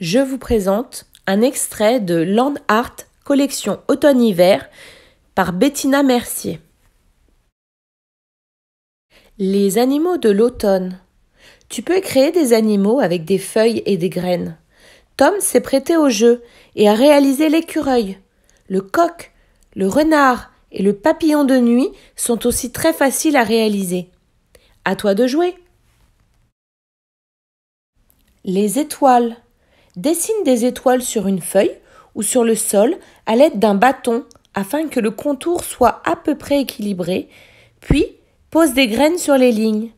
je vous présente un extrait de Land Art Collection Automne-Hiver par Bettina Mercier. Les animaux de l'automne. Tu peux créer des animaux avec des feuilles et des graines. Tom s'est prêté au jeu et a réalisé l'écureuil. Le coq, le renard et le papillon de nuit sont aussi très faciles à réaliser. À toi de jouer. Les étoiles. Dessine des étoiles sur une feuille ou sur le sol à l'aide d'un bâton afin que le contour soit à peu près équilibré, puis pose des graines sur les lignes.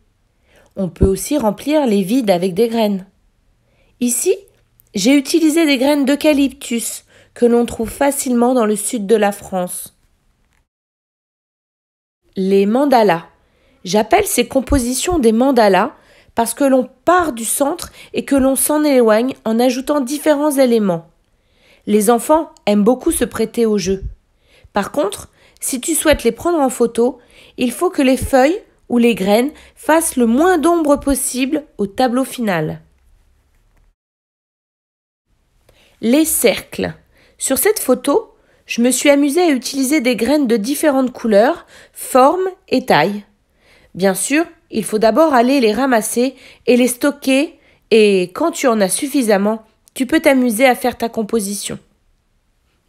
On peut aussi remplir les vides avec des graines. Ici, j'ai utilisé des graines d'eucalyptus que l'on trouve facilement dans le sud de la France. Les mandalas. J'appelle ces compositions des mandalas parce que l'on part du centre et que l'on s'en éloigne en ajoutant différents éléments. Les enfants aiment beaucoup se prêter au jeu. Par contre, si tu souhaites les prendre en photo, il faut que les feuilles ou les graines fassent le moins d'ombre possible au tableau final. Les cercles. Sur cette photo, je me suis amusée à utiliser des graines de différentes couleurs, formes et tailles. Bien sûr, il faut d'abord aller les ramasser et les stocker, et quand tu en as suffisamment, tu peux t'amuser à faire ta composition.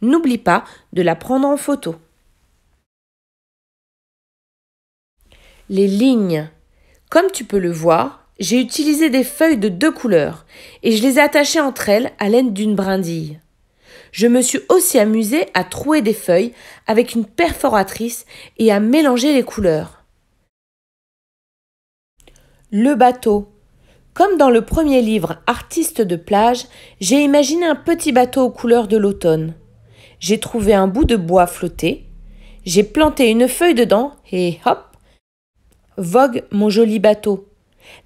N'oublie pas de la prendre en photo. Les lignes. Comme tu peux le voir, j'ai utilisé des feuilles de deux couleurs et je les ai attachées entre elles à l'aide d'une brindille. Je me suis aussi amusée à trouer des feuilles avec une perforatrice et à mélanger les couleurs le bateau. Comme dans le premier livre Artiste de plage, j'ai imaginé un petit bateau aux couleurs de l'automne. J'ai trouvé un bout de bois flotté, j'ai planté une feuille dedans et hop, vogue mon joli bateau.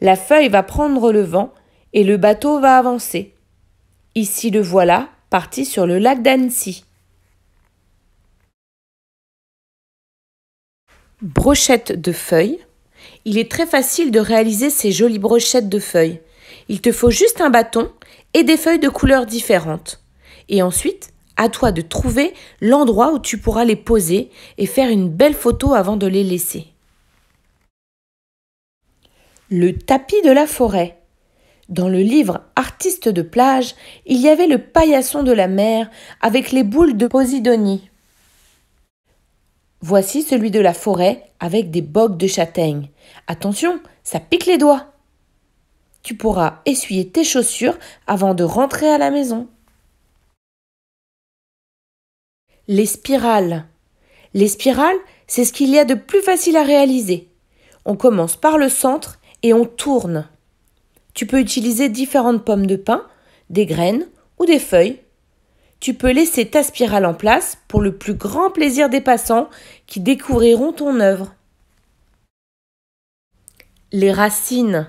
La feuille va prendre le vent et le bateau va avancer. Ici le voilà, parti sur le lac d'Annecy. Brochette de feuilles. Il est très facile de réaliser ces jolies brochettes de feuilles. Il te faut juste un bâton et des feuilles de couleurs différentes. Et ensuite, à toi de trouver l'endroit où tu pourras les poser et faire une belle photo avant de les laisser. Le tapis de la forêt. Dans le livre Artiste de plage, il y avait le paillasson de la mer avec les boules de Posidonie. Voici celui de la forêt avec des bogues de châtaigne. Attention, ça pique les doigts. Tu pourras essuyer tes chaussures avant de rentrer à la maison. Les spirales. Les spirales, c'est ce qu'il y a de plus facile à réaliser. On commence par le centre et on tourne. Tu peux utiliser différentes pommes de pin, des graines ou des feuilles tu peux laisser ta spirale en place pour le plus grand plaisir des passants qui découvriront ton œuvre. Les racines.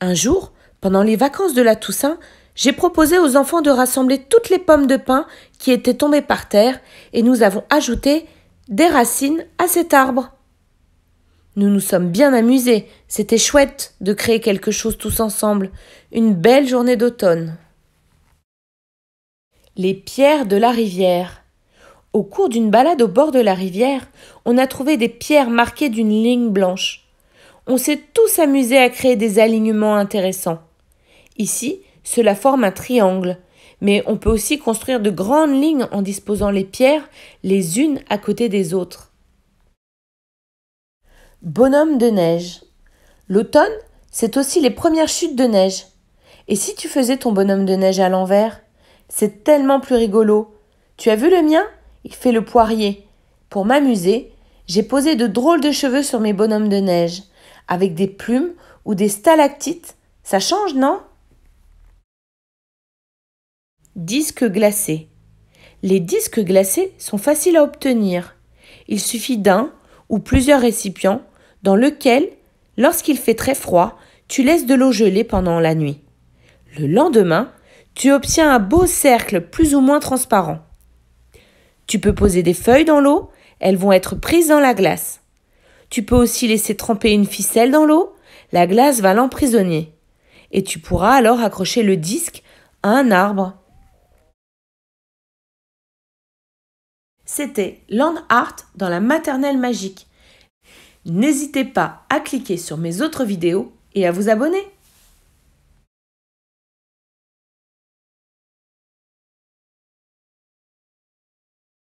Un jour, pendant les vacances de la Toussaint, j'ai proposé aux enfants de rassembler toutes les pommes de pin qui étaient tombées par terre et nous avons ajouté des racines à cet arbre. Nous nous sommes bien amusés, c'était chouette de créer quelque chose tous ensemble, une belle journée d'automne. Les pierres de la rivière. Au cours d'une balade au bord de la rivière, on a trouvé des pierres marquées d'une ligne blanche. On s'est tous amusés à créer des alignements intéressants. Ici, cela forme un triangle, mais on peut aussi construire de grandes lignes en disposant les pierres les unes à côté des autres. Bonhomme de neige. L'automne, c'est aussi les premières chutes de neige. Et si tu faisais ton bonhomme de neige à l'envers c'est tellement plus rigolo. Tu as vu le mien Il fait le poirier. Pour m'amuser, j'ai posé de drôles de cheveux sur mes bonhommes de neige, avec des plumes ou des stalactites. Ça change, non Disques glacés. Les disques glacés sont faciles à obtenir. Il suffit d'un ou plusieurs récipients dans lequel, lorsqu'il fait très froid, tu laisses de l'eau gelée pendant la nuit. Le lendemain, tu obtiens un beau cercle plus ou moins transparent. Tu peux poser des feuilles dans l'eau, elles vont être prises dans la glace. Tu peux aussi laisser tremper une ficelle dans l'eau, la glace va l'emprisonner. Et tu pourras alors accrocher le disque à un arbre. C'était Land Art dans la maternelle magique. N'hésitez pas à cliquer sur mes autres vidéos et à vous abonner.